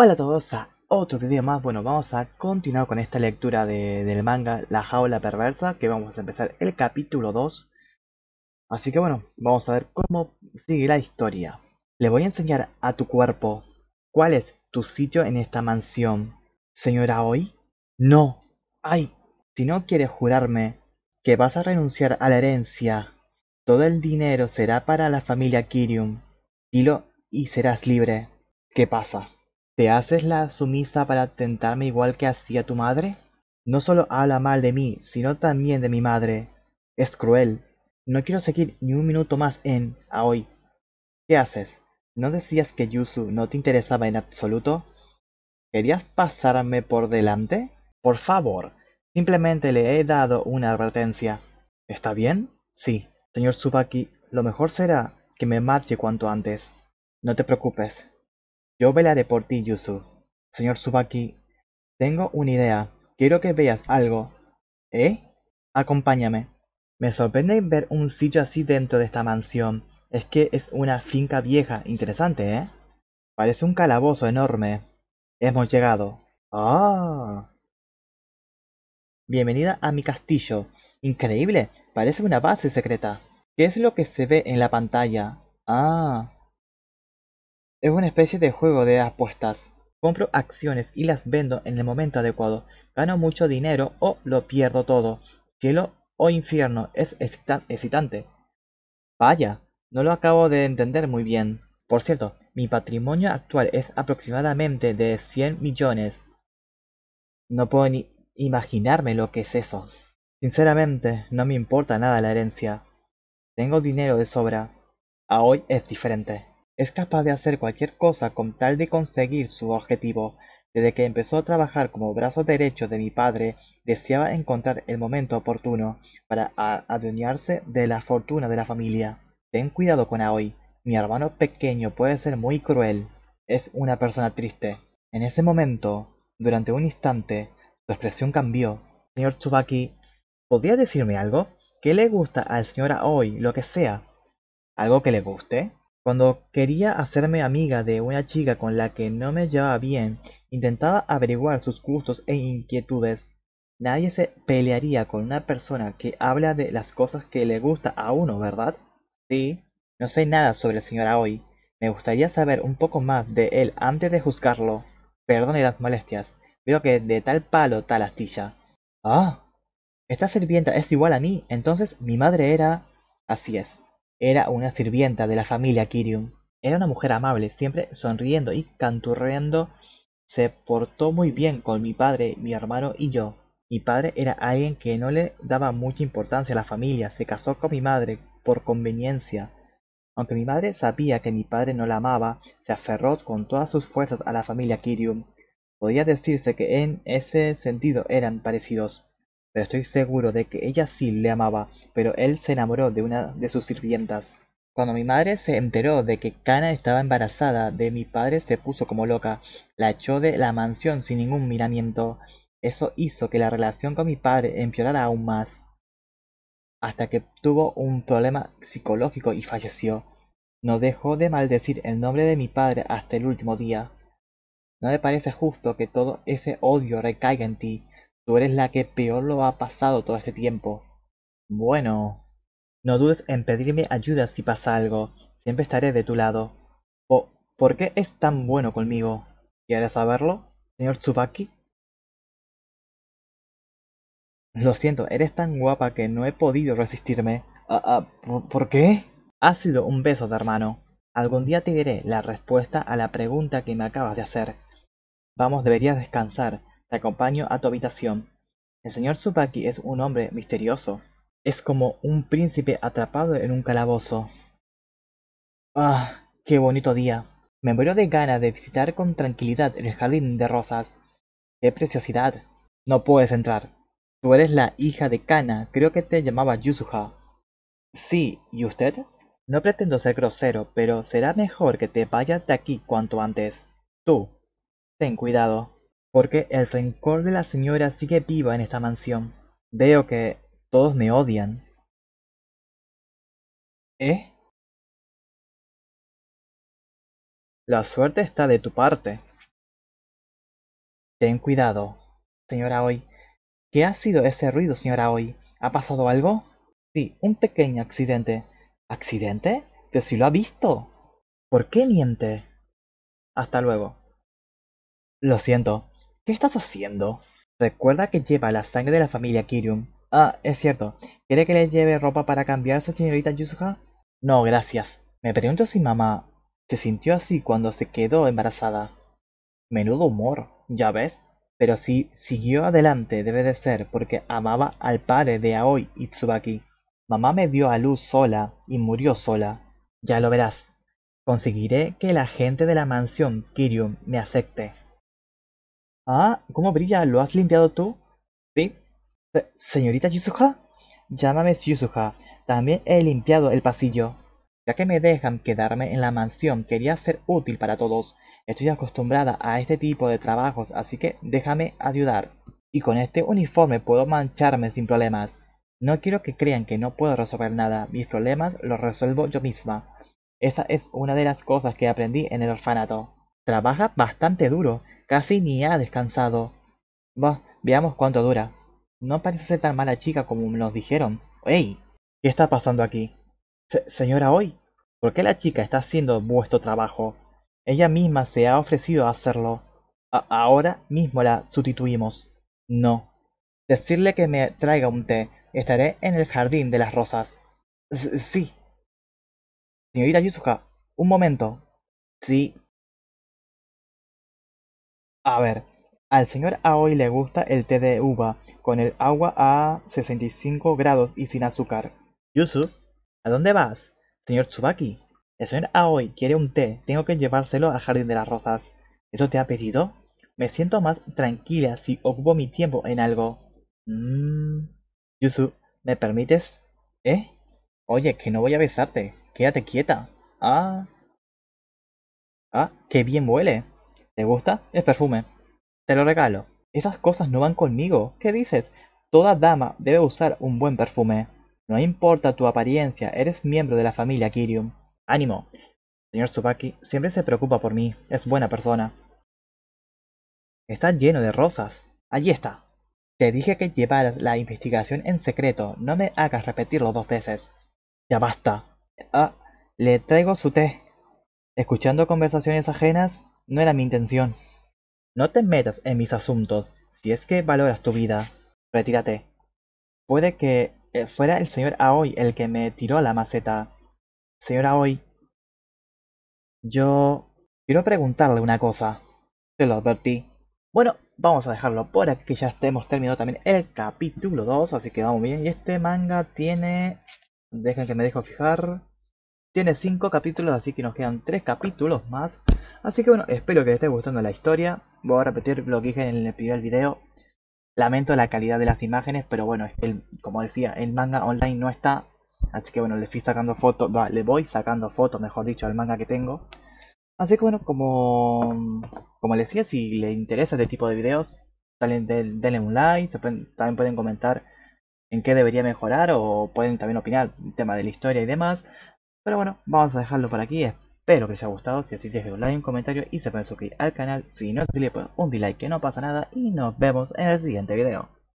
Hola a todos a otro video más, bueno vamos a continuar con esta lectura del manga La Jaula Perversa que vamos a empezar el capítulo 2 Así que bueno, vamos a ver cómo sigue la historia Le voy a enseñar a tu cuerpo cuál es tu sitio en esta mansión Señora Hoy, no, ay, si no quieres jurarme que vas a renunciar a la herencia Todo el dinero será para la familia Kirium, dilo y serás libre ¿Qué pasa? ¿Te haces la sumisa para tentarme igual que hacía tu madre? No solo habla mal de mí, sino también de mi madre. Es cruel. No quiero seguir ni un minuto más en Aoi. ¿Qué haces? ¿No decías que Yusu no te interesaba en absoluto? ¿Querías pasarme por delante? Por favor, simplemente le he dado una advertencia. ¿Está bien? Sí, señor Tsubaki, lo mejor será que me marche cuanto antes. No te preocupes, yo velaré por ti, Yusu. Señor Subaki, tengo una idea. Quiero que veas algo. ¿Eh? Acompáñame. Me sorprende ver un sitio así dentro de esta mansión. Es que es una finca vieja. Interesante, ¿eh? Parece un calabozo enorme. Hemos llegado. ¡Ah! Bienvenida a mi castillo. Increíble. Parece una base secreta. ¿Qué es lo que se ve en la pantalla? Ah. Es una especie de juego de apuestas. Compro acciones y las vendo en el momento adecuado. Gano mucho dinero o lo pierdo todo. Cielo o infierno, es excitante. Vaya, no lo acabo de entender muy bien. Por cierto, mi patrimonio actual es aproximadamente de 100 millones. No puedo ni imaginarme lo que es eso. Sinceramente, no me importa nada la herencia. Tengo dinero de sobra. A hoy es diferente es capaz de hacer cualquier cosa con tal de conseguir su objetivo. Desde que empezó a trabajar como brazo derecho de mi padre, deseaba encontrar el momento oportuno para adueñarse de la fortuna de la familia. Ten cuidado con Aoi, mi hermano pequeño puede ser muy cruel. Es una persona triste. En ese momento, durante un instante, su expresión cambió. Señor Tsubaki, ¿podría decirme algo? ¿Qué le gusta al señor Aoi, lo que sea? ¿Algo que le guste? Cuando quería hacerme amiga de una chica con la que no me llevaba bien, intentaba averiguar sus gustos e inquietudes. Nadie se pelearía con una persona que habla de las cosas que le gusta a uno, ¿verdad? Sí, no sé nada sobre la señora hoy. Me gustaría saber un poco más de él antes de juzgarlo. Perdone las molestias. Veo que de tal palo tal astilla. Ah, esta sirvienta es igual a mí. Entonces mi madre era... Así es. Era una sirvienta de la familia Kirium. Era una mujer amable, siempre sonriendo y canturreando. Se portó muy bien con mi padre, mi hermano y yo. Mi padre era alguien que no le daba mucha importancia a la familia. Se casó con mi madre por conveniencia. Aunque mi madre sabía que mi padre no la amaba, se aferró con todas sus fuerzas a la familia Kirium. Podría decirse que en ese sentido eran parecidos estoy seguro de que ella sí le amaba, pero él se enamoró de una de sus sirvientas. Cuando mi madre se enteró de que Kana estaba embarazada de mi padre se puso como loca, la echó de la mansión sin ningún miramiento. Eso hizo que la relación con mi padre empeorara aún más, hasta que tuvo un problema psicológico y falleció. No dejó de maldecir el nombre de mi padre hasta el último día. No le parece justo que todo ese odio recaiga en ti, Tú eres la que peor lo ha pasado todo este tiempo. Bueno, no dudes en pedirme ayuda si pasa algo. Siempre estaré de tu lado. o ¿Por qué es tan bueno conmigo? ¿Quieres saberlo, señor Tsubaki? Lo siento, eres tan guapa que no he podido resistirme. Ah, ah, ¿Por qué? Ha sido un beso hermano. Algún día te diré la respuesta a la pregunta que me acabas de hacer. Vamos, deberías descansar. Te acompaño a tu habitación. El señor Tsubaki es un hombre misterioso. Es como un príncipe atrapado en un calabozo. ¡Ah! ¡Qué bonito día! Me muero de gana de visitar con tranquilidad el jardín de rosas. ¡Qué preciosidad! No puedes entrar. Tú eres la hija de Kana, creo que te llamaba Yusuha. Sí, ¿y usted? No pretendo ser grosero, pero será mejor que te vayas de aquí cuanto antes. Tú, ten cuidado porque el rencor de la señora sigue viva en esta mansión. Veo que todos me odian. ¿Eh? La suerte está de tu parte. Ten cuidado, señora Hoy. ¿Qué ha sido ese ruido, señora Hoy? ¿Ha pasado algo? Sí, un pequeño accidente. ¿Accidente? ¿Que si lo ha visto. ¿Por qué miente? Hasta luego. Lo siento, ¿Qué estás haciendo? Recuerda que lleva la sangre de la familia Kirium. Ah, es cierto. ¿Quiere que le lleve ropa para cambiarse, señorita Yusuha? No, gracias. Me pregunto si mamá se sintió así cuando se quedó embarazada. Menudo humor, ya ves. Pero si siguió adelante debe de ser porque amaba al padre de Aoi Itsubaki. Mamá me dio a luz sola y murió sola. Ya lo verás. Conseguiré que la gente de la mansión Kirium me acepte. Ah, ¿cómo brilla? ¿Lo has limpiado tú? Sí. señorita Yusuha. Llámame Yusuha. También he limpiado el pasillo. Ya que me dejan quedarme en la mansión, quería ser útil para todos. Estoy acostumbrada a este tipo de trabajos, así que déjame ayudar. Y con este uniforme puedo mancharme sin problemas. No quiero que crean que no puedo resolver nada, mis problemas los resuelvo yo misma. Esa es una de las cosas que aprendí en el orfanato. Trabaja bastante duro, casi ni ha descansado. Bah, veamos cuánto dura. No parece ser tan mala chica como nos dijeron. ¡Ey! ¿Qué está pasando aquí? señora Hoy, ¿por qué la chica está haciendo vuestro trabajo? Ella misma se ha ofrecido a hacerlo. ahora mismo la sustituimos. No. Decirle que me traiga un té. Estaré en el jardín de las rosas. sí. Señorita Yusuka, un momento. Sí, a ver, al señor Aoi le gusta el té de uva, con el agua a 65 grados y sin azúcar. Yusuf, ¿a dónde vas? Señor Tsubaki, el señor Aoi quiere un té, tengo que llevárselo al jardín de las rosas. ¿Eso te ha pedido? Me siento más tranquila si ocupo mi tiempo en algo. Mmm. Yusuf, ¿me permites? ¿Eh? Oye, que no voy a besarte. Quédate quieta. Ah. Ah, qué bien huele. ¿Te gusta? Es perfume. Te lo regalo. Esas cosas no van conmigo. ¿Qué dices? Toda dama debe usar un buen perfume. No importa tu apariencia, eres miembro de la familia Kirium. Ánimo. Señor Tsubaki siempre se preocupa por mí. Es buena persona. Está lleno de rosas. Allí está. Te dije que llevaras la investigación en secreto. No me hagas repetirlo dos veces. Ya basta. Ah, le traigo su té. Escuchando conversaciones ajenas, no era mi intención. No te metas en mis asuntos. Si es que valoras tu vida, retírate. Puede que eh, fuera el señor Aoi el que me tiró la maceta. Señor Aoi, yo quiero preguntarle una cosa. Te lo advertí. Bueno, vamos a dejarlo por aquí, ya hemos terminado también el capítulo 2, así que vamos bien. Y este manga tiene... Dejen que me dejo fijar. Tiene 5 capítulos, así que nos quedan 3 capítulos más. Así que bueno, espero que les esté gustando la historia. Voy a repetir lo que dije en el primer video. Lamento la calidad de las imágenes, pero bueno, como decía, el manga online no está. Así que bueno, le fui sacando fotos, le voy sacando fotos, mejor dicho, al manga que tengo. Así que bueno, como, como les decía, si les interesa este tipo de videos, denle un like, también pueden comentar en qué debería mejorar o pueden también opinar el tema de la historia y demás. Pero bueno, vamos a dejarlo por aquí. Espero que les haya gustado. Si así, dejen un like, un comentario y se pueden suscribir al canal. Si no, se suscriben un dislike que no pasa nada. Y nos vemos en el siguiente video.